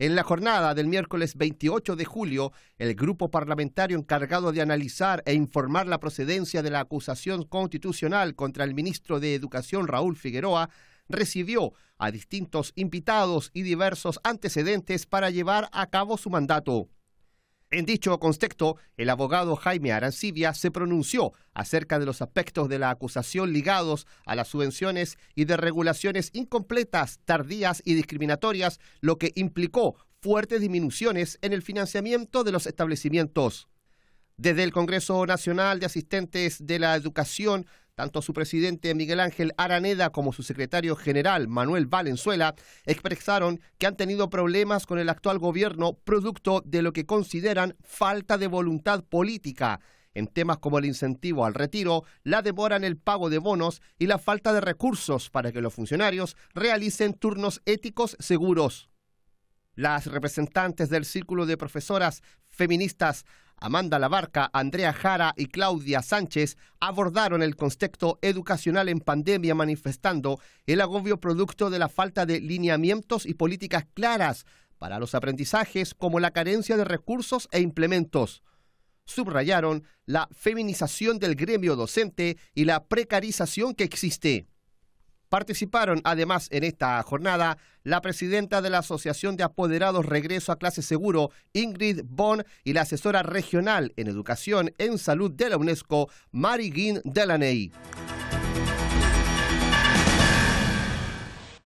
En la jornada del miércoles 28 de julio, el grupo parlamentario encargado de analizar e informar la procedencia de la acusación constitucional contra el ministro de Educación Raúl Figueroa recibió a distintos invitados y diversos antecedentes para llevar a cabo su mandato. En dicho contexto, el abogado Jaime Arancibia se pronunció acerca de los aspectos de la acusación ligados a las subvenciones y de regulaciones incompletas, tardías y discriminatorias, lo que implicó fuertes disminuciones en el financiamiento de los establecimientos. Desde el Congreso Nacional de Asistentes de la Educación tanto su presidente Miguel Ángel Araneda como su secretario general Manuel Valenzuela expresaron que han tenido problemas con el actual gobierno producto de lo que consideran falta de voluntad política en temas como el incentivo al retiro, la demora en el pago de bonos y la falta de recursos para que los funcionarios realicen turnos éticos seguros las representantes del Círculo de Profesoras Feministas Amanda Labarca, Andrea Jara y Claudia Sánchez abordaron el contexto educacional en pandemia manifestando el agobio producto de la falta de lineamientos y políticas claras para los aprendizajes como la carencia de recursos e implementos. Subrayaron la feminización del gremio docente y la precarización que existe. Participaron además en esta jornada la presidenta de la Asociación de Apoderados Regreso a Clase Seguro, Ingrid Bon, y la asesora regional en Educación en Salud de la UNESCO, Marie Guin Delaney.